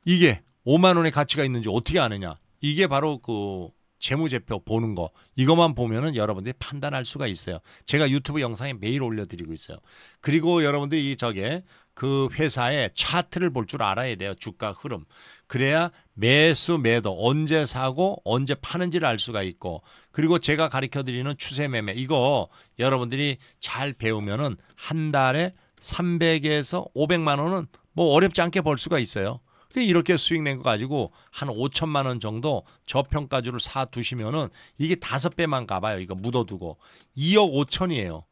이게 5만 원의 가치가 있는지 어떻게 아느냐? 이게 바로 그 재무제표 보는 거 이것만 보면은 여러분들이 판단할 수가 있어요. 제가 유튜브 영상에 매일 올려드리고 있어요. 그리고 여러분들이 이 저게 그 회사의 차트를 볼 줄 알아야 돼요. 주가 흐름. 그래야 매수 매도 언제 사고 언제 파는지를 알 수가 있고 그리고 제가 가르쳐 드리는 추세 매매 이거 여러분들이 잘 배우면은 한 달에 300에서 500만 원은 뭐 어렵지 않게 벌 수가 있어요. 이렇게 수익 낸 거 가지고 한 5천만 원 정도 저평가주를 사 두시면은 이게 다섯 배만 가봐요. 이거 묻어두고 2억 5천이에요.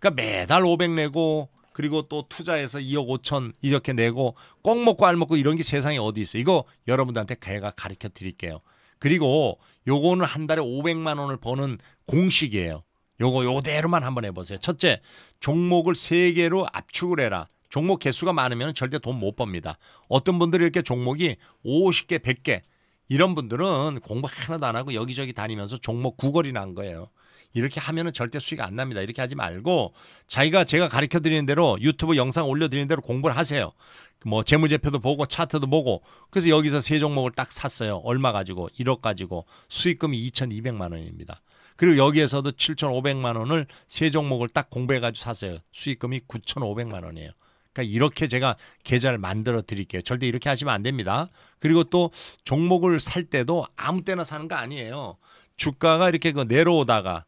그러니까 매달 500 내고 그리고 또 투자해서 2억 5천 이렇게 내고 꼭 먹고 알 먹고 이런 게 세상에 어디 있어. 이거 여러분들한테 개가 가르쳐 드릴게요. 그리고 요거는 한 달에 500만 원을 버는 공식이에요. 요거 요대로만 한번 해보세요. 첫째, 종목을 세 개로 압축을 해라. 종목 개수가 많으면 절대 돈 못 법니다. 어떤 분들이 이렇게 종목이 50개, 100개 이런 분들은 공부 하나도 안 하고 여기저기 다니면서 종목 구걸이 난 거예요. 이렇게 하면은 절대 수익 안 납니다. 이렇게 하지 말고 자기가 제가 가르쳐 드리는 대로 유튜브 영상 올려 드리는 대로 공부를 하세요. 뭐 재무제표도 보고 차트도 보고 그래서 여기서 세 종목을 딱 샀어요. 얼마 가지고 1억 가지고 수익금이 2,200만 원입니다. 그리고 여기에서도 7,500만 원을 세 종목을 딱 공부해 가지고 샀어요. 수익금이 9,500만 원이에요. 그러니까 이렇게 제가 계좌를 만들어 드릴게요. 절대 이렇게 하시면 안 됩니다. 그리고 또 종목을 살 때도 아무 때나 사는 거 아니에요. 주가가 이렇게 그 내려오다가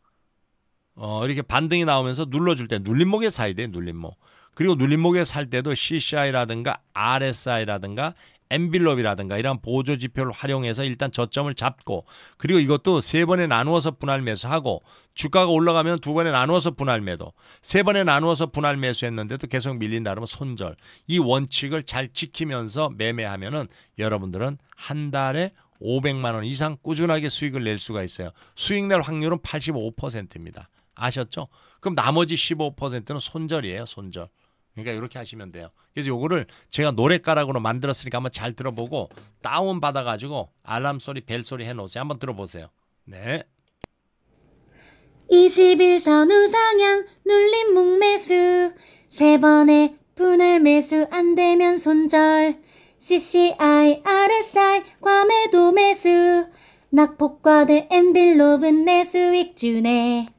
어 이렇게 반등이 나오면서 눌러줄 때 눌림목에 사야 돼 눌림목. 그리고 눌림목에 살 때도 CCI라든가 RSI라든가 엠빌럽이라든가 이런 보조 지표를 활용해서 일단 저점을 잡고 그리고 이것도 세 번에 나누어서 분할 매수하고 주가가 올라가면 두 번에 나누어서 분할 매도 세 번에 나누어서 분할 매수했는데도 계속 밀린다 그러면 손절 이 원칙을 잘 지키면서 매매하면은 여러분들은 한 달에 500만 원 이상 꾸준하게 수익을 낼 수가 있어요. 수익 낼 확률은 85%입니다. 아셨죠? 그럼 나머지 15%는 손절이에요, 손절. 그러니까 이렇게 하시면 돼요. 그래서 요거를 제가 노래가락으로 만들었으니까 한번 잘 들어보고 다운 받아가지고 알람 소리, 벨 소리 해놓으세요. 한번 들어보세요. 네. 21선 우상향 눌림 목매수 세 번의 분할 매수 안 되면 손절 CCI, RSI, 과매도 매수 낙폭과대 엠빌로브내 수익 주네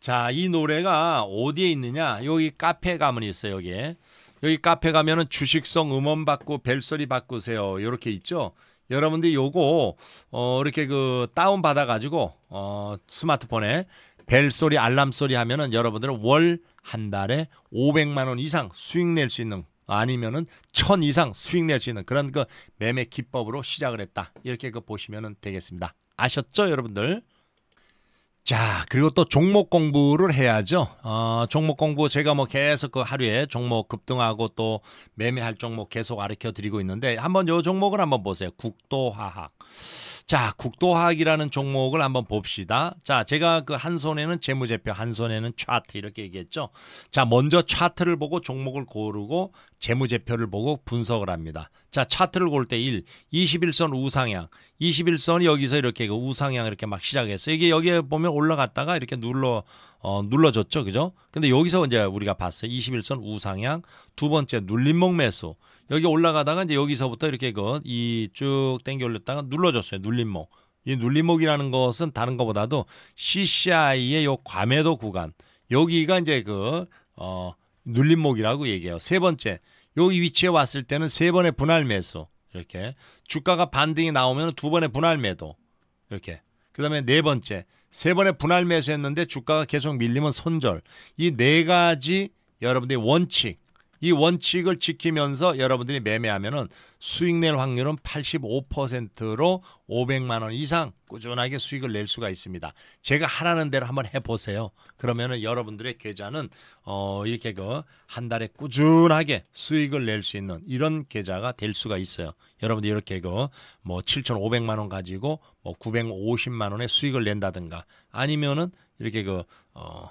자, 이 노래가 어디에 있느냐? 여기 카페 가면 있어요, 여기에. 여기 카페 가면은 주식성 음원 받고 벨소리 바꾸세요. 이렇게 있죠. 여러분들 요거 어 이렇게 그 다운 받아 가지고 어 스마트폰에 벨소리 알람 소리 하면은 여러분들은 월 한 달에 500만 원 이상 수익 낼 수 있는 아니면은 천 이상 수익 낼 수 있는 그런 그 매매 기법으로 시작을 했다. 이렇게 그 보시면은 되겠습니다. 아셨죠, 여러분들? 자, 그리고 또 종목 공부를 해야죠. 어, 종목 공부 제가 뭐 계속 그 하루에 종목 급등하고 또 매매할 종목 계속 가르쳐 드리고 있는데 한번 요 종목을 한번 보세요. 국도화학. 자, 국도화학이라는 종목을 한번 봅시다. 자, 제가 그 한 손에는 재무제표, 한 손에는 차트 이렇게 얘기했죠. 자, 먼저 차트를 보고 종목을 고르고 재무제표를 보고 분석을 합니다. 자, 차트를 볼 때 1, 21선 우상향. 21선이 여기서 이렇게 그 우상향 이렇게 막 시작했어요. 이게 여기에 보면 올라갔다가 이렇게 눌러 어, 눌러졌죠 그죠? 근데 여기서 이제 우리가 봤어요. 21선 우상향, 두 번째 눌림목 매수. 여기 올라가다가 이제 여기서부터 이렇게 그이쭉 땡겨 올렸다가 눌러줬어요. 눌림목. 이 눌림목이라는 것은 다른 것보다도 CCI의 요 과매도 구간 여기가 이제 그 어, 눌림목이라고 얘기해요. 세 번째 여기 위치에 왔을 때는 세 번의 분할 매수 이렇게 주가가 반등이 나오면 두 번의 분할 매도 이렇게 그다음에 네 번째 세 번의 분할 매수했는데 주가가 계속 밀리면 손절 이 네 가지 여러분들의 원칙 이 원칙을 지키면서 여러분들이 매매하면은 수익 낼 확률은 85%로 500만 원 이상 꾸준하게 수익을 낼 수가 있습니다. 제가 하라는 대로 한번 해 보세요. 그러면은 여러분들의 계좌는 어 이렇게 그 한 달에 꾸준하게 수익을 낼 수 있는 이런 계좌가 될 수가 있어요. 여러분들 이렇게 그 뭐 7,500만 원 가지고 뭐 950만 원의 수익을 낸다든가 아니면은 이렇게 그 어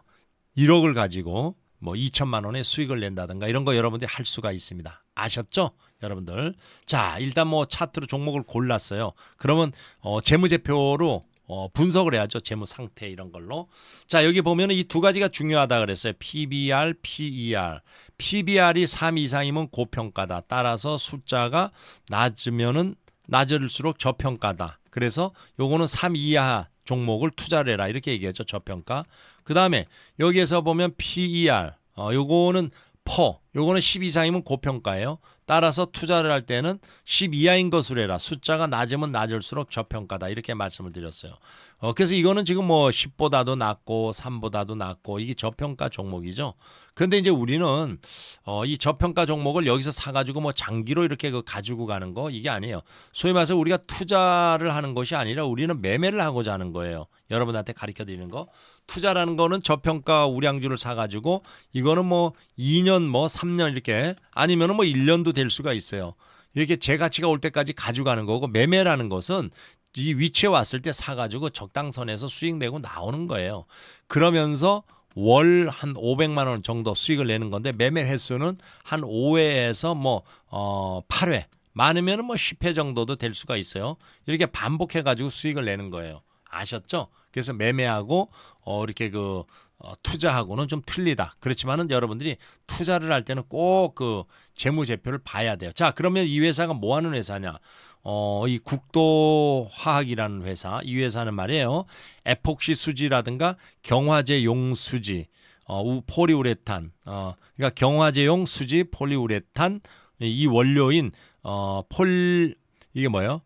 1억을 가지고 뭐 2천만 원의 수익을 낸다든가 이런 거 여러분들이 할 수가 있습니다. 아셨죠? 여러분들. 자, 일단 뭐 차트로 종목을 골랐어요. 그러면 어, 재무제표로 어, 분석을 해야죠. 재무 상태 이런 걸로. 자, 여기 보면 이 두 가지가 중요하다 그랬어요. PBR, PER. PBR이 3 이상이면 고평가다. 따라서 숫자가 낮으면은 낮을수록 저평가다. 그래서 요거는 3 이하 종목을 투자를 해라. 이렇게 얘기하죠. 저평가. 그 다음에 여기에서 보면 PER 어, 요거는 퍼 요거는 10 이상이면 고평가예요. 따라서 투자를 할 때는 10 이하인 것으로 해라. 숫자가 낮으면 낮을수록 저평가다. 이렇게 말씀을 드렸어요. 어, 그래서 이거는 지금 뭐 10보다도 낮고 3보다도 낮고 이게 저평가 종목이죠. 근데 이제 우리는 어, 이 저평가 종목을 여기서 사가지고 뭐 장기로 이렇게 그 가지고 가는 거 이게 아니에요. 소위 말해서 우리가 투자를 하는 것이 아니라 우리는 매매를 하고자 하는 거예요. 여러분한테 가르쳐 드리는 거. 투자라는 거는 저평가 우량주를 사가지고 이거는 뭐 2년 뭐 3년 이렇게 아니면 뭐 1년도 될 수가 있어요. 이렇게 재가치가 올 때까지 가져가는 거고 매매라는 것은 이 위치에 왔을 때 사가지고 적당선에서 수익 내고 나오는 거예요. 그러면서 월 한 500만 원 정도 수익을 내는 건데 매매 횟수는 한 5회에서 뭐어 8회 많으면 뭐 10회 어, 뭐 정도도 될 수가 있어요. 이렇게 반복해 가지고 수익을 내는 거예요. 아셨죠? 그래서 매매하고 어, 이렇게 그 어, 투자하고는 좀 틀리다. 그렇지만은 여러분들이 투자를 할 때는 꼭 그 재무제표를 봐야 돼요. 자, 그러면 이 회사가 뭐 하는 회사냐? 어, 이 국도화학이라는 회사, 이 회사는 말이에요. 에폭시 수지라든가 경화제용 수지, 어, 우, 폴리우레탄, 어, 그러니까 경화제용 수지, 폴리우레탄, 이 원료인 어, 폴 이게 뭐예요?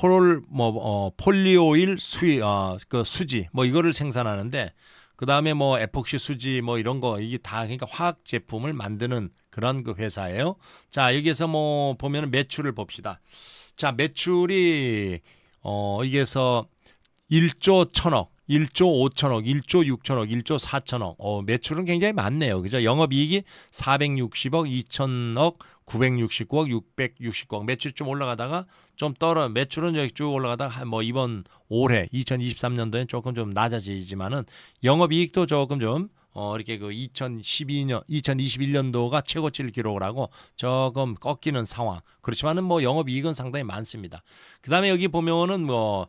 폴, 뭐, 어, 폴리오일 수이, 어, 그 수지, 뭐 이거를 생산하는데 그 다음에 뭐 에폭시 수지 뭐 이런 거 이게 다 그러니까 화학 제품을 만드는 그런 그 회사예요. 자 여기에서 뭐 보면 매출을 봅시다. 자 매출이 어 여기에서 1조 천억 1조 5천억, 1조 6천억, 1조 4천억. 어, 매출은 굉장히 많네요. 그죠? 영업이익이 460억, 2천억, 969억, 669억. 매출 좀 올라가다가 좀 떨어. 매출은 여기 쭉 올라가다가 뭐 이번 올해 2023년도엔 조금 좀 낮아지지만은 영업이익도 조금 좀 어, 이렇게 그 2012년, 2021년도가 최고치를 기록을 하고 조금 꺾이는 상황. 그렇지만은 뭐 영업이익은 상당히 많습니다. 그 다음에 여기 보면은 뭐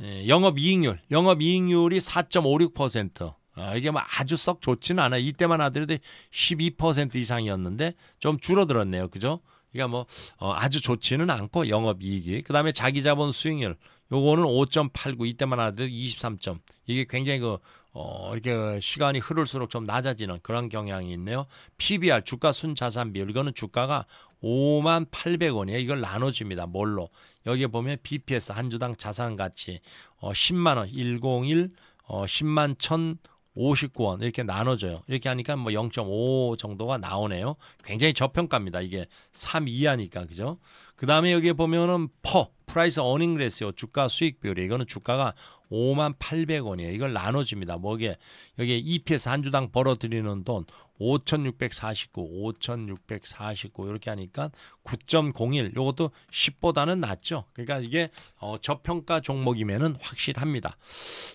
예, 영업이익률, 영업이익률이 4.56%. 아, 이게 뭐 아주 썩 좋지는 않아요. 이때만 하더라도 12% 이상이었는데 좀 줄어들었네요. 그죠? 그러니까 뭐 어, 아주 좋지는 않고 영업이익이. 그 다음에 자기자본 수익률 요거는 5.89 이때만 하더라도 23점. 이게 굉장히 그 어, 이렇게 시간이 흐를수록 좀 낮아지는 그런 경향이 있네요. PBR 주가 순자산 비율 이거는 주가가 5만 800원이에요. 이걸 나눠줍니다. 뭘로? 여기에 보면 BPS 한 주당 자산 가치 어, 10만 원 101, 어, 10만 1000 59원 이렇게 나눠줘요. 이렇게 하니까 뭐 0.5 정도가 나오네요. 굉장히 저평가입니다. 이게 3 이하니까 그죠? 그 다음에 여기 에 보면은 퍼 프라이스 어닝 레스요 주가 수익 비율이 이거는 주가가 5만 800원이에요. 이걸 나눠줍니다. 뭐게 여기 에 EPS 한 주당 벌어들이는 돈 5649, 5649 이렇게 하니까 9.01 이것도 10보다는 낮죠. 그러니까 이게 어, 저평가 종목이면은 확실합니다.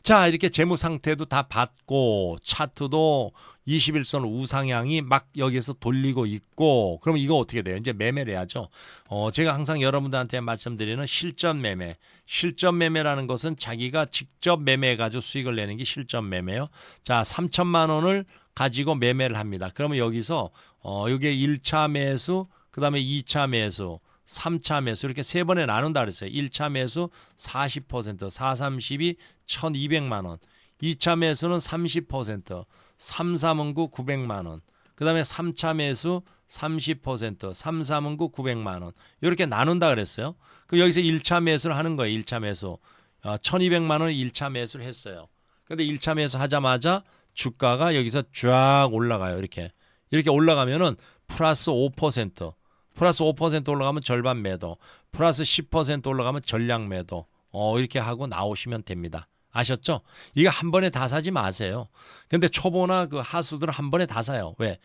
자 이렇게 재무 상태도 다 봤고 차트도 21선 우상향이 막 여기에서 돌리고 있고 그럼 이거 어떻게 돼요? 이제 매매를 해야죠. 어, 제가 항상 여러분들한테 말씀드리는 실전 매매. 실전 매매라는 것은 자기가 직접 매매해 가지고 수익을 내는 게 실전 매매예요. 자, 3천만 원을 가지고 매매를 합니다. 그러면 여기서 어 이게 1차 매수, 그다음에 2차 매수, 3차 매수 이렇게 세 번에 나눈다 그랬어요. 1차 매수 40%, 432 1200만 원. 2차 매수는 30%, 339 900만 원. 그다음에 3차 매수 30%, 339 900만 원. 이렇게 나눈다 그랬어요. 그 여기서 1차 매수를 하는 거예요. 1차 매수. 어, 1200만 원 1차 매수를 했어요. 근데 1차 매수 하자마자 주가가 여기서 쫙 올라가요. 이렇게. 이렇게 올라가면은 플러스 5%, 플러스 5% 올라가면 절반 매도, 플러스 10% 올라가면 전량 매도. 어, 이렇게 하고 나오시면 됩니다. 아셨죠? 이거 한 번에 다 사지 마세요. 근데 초보나 그 하수들은 한 번에 다 사요. 왜?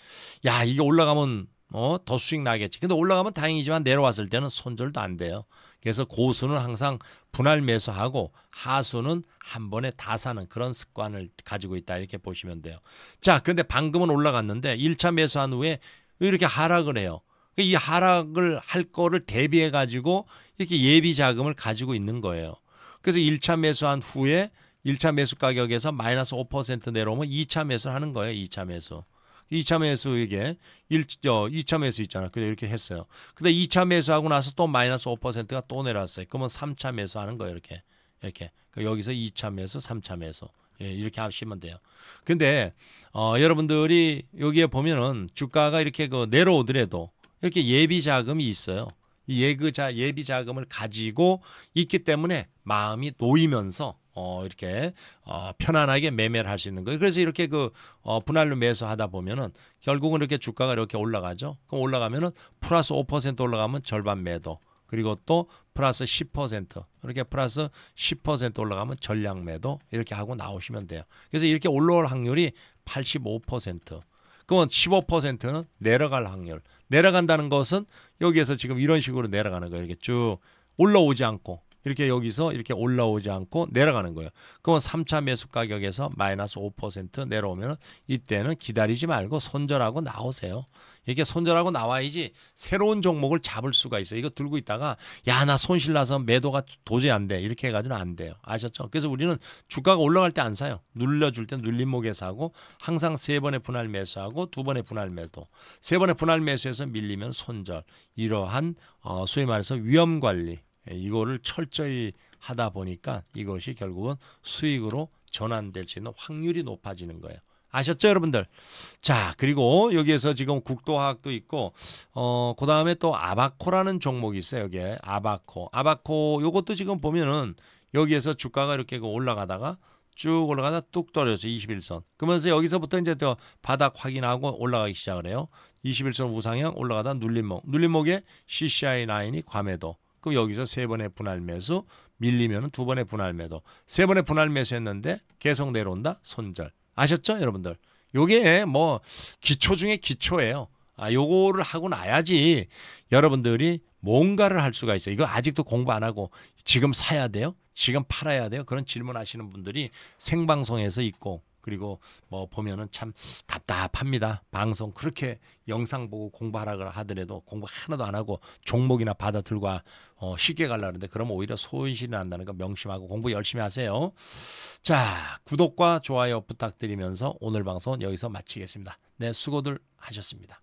야, 이게 올라가면 어, 더 수익 나겠지. 근데 올라가면 다행이지만 내려왔을 때는 손절도 안 돼요. 그래서 고수는 항상 분할 매수하고 하수는 한 번에 다 사는 그런 습관을 가지고 있다 이렇게 보시면 돼요. 자, 근데 방금은 올라갔는데 1차 매수한 후에 이렇게 하락을 해요. 그러니까 이 하락을 할 거를 대비해 가지고 이렇게 예비 자금을 가지고 있는 거예요. 그래서 1차 매수한 후에 1차 매수 가격에서 마이너스 5% 내려오면 2차 매수를 하는 거예요. 2차 매수. 2차 매수에게 1, 어, 2차 매수 있잖아. 그래 이렇게 했어요. 근데 2차 매수하고 나서 또 마이너스 5%가 또 내려왔어요. 그러면 3차 매수하는 거예요. 이렇게. 이렇게. 그 여기서 2차 매수, 3차 매수. 예, 이렇게 하시면 돼요. 근데 어, 여러분들이 여기에 보면은 주가가 이렇게 그 내려오더라도 이렇게 예비 자금이 있어요. 예그자 예비 자금을 가지고 있기 때문에 마음이 놓이면서 어, 이렇게 어, 편안하게 매매를 할 수 있는 거예요. 그래서 이렇게 그 어, 분할로 매수하다 보면은 결국은 이렇게 주가가 이렇게 올라가죠. 그럼 올라가면은 플러스 5% 올라가면 절반 매도. 그리고 또 플러스 10% 이렇게 플러스 10% 올라가면 전량 매도 이렇게 하고 나오시면 돼요. 그래서 이렇게 올라올 확률이 85%. 그건 15%는 내려갈 확률. 내려간다는 것은 여기에서 지금 이런 식으로 내려가는 거예요. 이렇게 쭉 올라오지 않고 이렇게 여기서 이렇게 올라오지 않고 내려가는 거예요. 그건 3차 매수 가격에서 마이너스 5% 내려오면 이때는 기다리지 말고 손절하고 나오세요. 이렇게 손절하고 나와야지 새로운 종목을 잡을 수가 있어요. 이거 들고 있다가 야 나 손실 나서 매도가 도저히 안 돼. 이렇게 해가지고는 안 돼요. 아셨죠? 그래서 우리는 주가가 올라갈 때 안 사요. 눌려줄 때 눌림목에 사고 항상 세 번의 분할 매수하고 두 번의 분할 매도 세 번의 분할 매수에서 밀리면 손절 이러한 어, 소위 말해서 위험 관리 예, 이거를 철저히 하다 보니까 이것이 결국은 수익으로 전환될 수 있는 확률이 높아지는 거예요. 아셨죠, 여러분들? 자, 그리고 여기에서 지금 국도화학도 있고, 어, 그 다음에 또 아바코라는 종목이 있어요, 여기에. 아바코. 아바코, 요것도 지금 보면은 여기에서 주가가 이렇게 그 올라가다가 쭉 올라가다 뚝 떨어져서 21선. 그러면서 여기서부터 이제 또 바닥 확인하고 올라가기 시작을 해요. 21선 우상향 올라가다 눌림목. 눌림목에 CCI 라인이 괌에도 그럼 여기서 세 번의 분할 매수 밀리면 두 번의 분할 매도 세 번의 분할 매수 했는데 계속 내려온다 손절 아셨죠 여러분들 요게 뭐 기초 중에 기초예요 아 요거를 하고 나야지 여러분들이 뭔가를 할 수가 있어요 이거 아직도 공부 안 하고 지금 사야 돼요 지금 팔아야 돼요 그런 질문하시는 분들이 생방송에서 있고 그리고 뭐 보면은 참 답답합니다. 방송 그렇게 영상 보고 공부하라 하더라도 공부 하나도 안 하고 종목이나 바다 들과 어 쉽게 갈라는데 그럼 오히려 손실이 난다는 거 명심하고 공부 열심히 하세요. 자, 구독과 좋아요 부탁드리면서 오늘 방송 여기서 마치겠습니다. 네, 수고들 하셨습니다.